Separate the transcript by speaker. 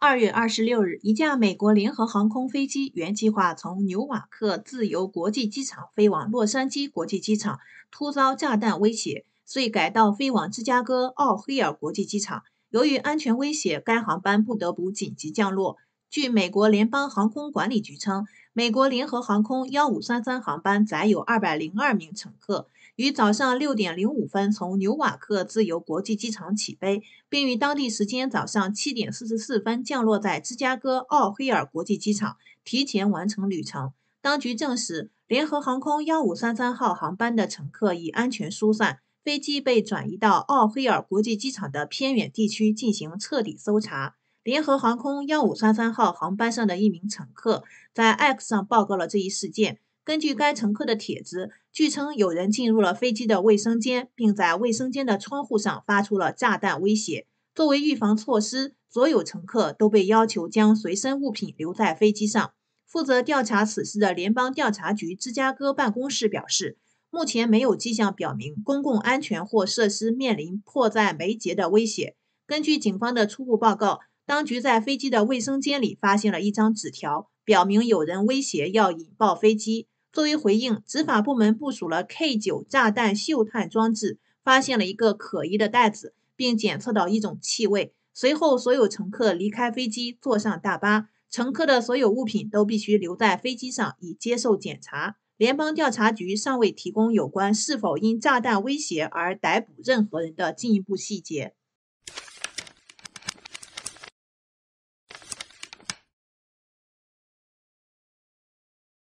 Speaker 1: 二月二十六日，一架美国联合航空飞机原计划从纽瓦克自由国际机场飞往洛杉矶国际机场，突遭炸弹威胁，遂改道飞往芝加哥奥黑尔国际机场。由于安全威胁，该航班不得不紧急降落。据美国联邦航空管理局称，美国联合航空1533航班载有202名乘客，于早上6点05分从纽瓦克自由国际机场起飞，并于当地时间早上7点44分降落在芝加哥奥黑尔国际机场，提前完成旅程。当局证实，联合航空1533号航班的乘客已安全疏散，飞机被转移到奥黑尔国际机场的偏远地区进行彻底搜查。联合航空幺五三三号航班上的一名乘客在 X 上报告了这一事件。根据该乘客的帖子，据称有人进入了飞机的卫生间，并在卫生间的窗户上发出了炸弹威胁。作为预防措施，所有乘客都被要求将随身物品留在飞机上。负责调查此事的联邦调查局芝加哥办公室表示，目前没有迹象表明公共安全或设施面临迫在眉睫的威胁。根据警方的初步报告。当局在飞机的卫生间里发现了一张纸条，表明有人威胁要引爆飞机。作为回应，执法部门部署了 K 九炸弹嗅探装置，发现了一个可疑的袋子，并检测到一种气味。随后，所有乘客离开飞机，坐上大巴。乘客的所有物品都必须留在飞机上，以接受检查。联邦调查局尚未提供有关是否因炸弹威胁而逮捕任何人的进一步细节。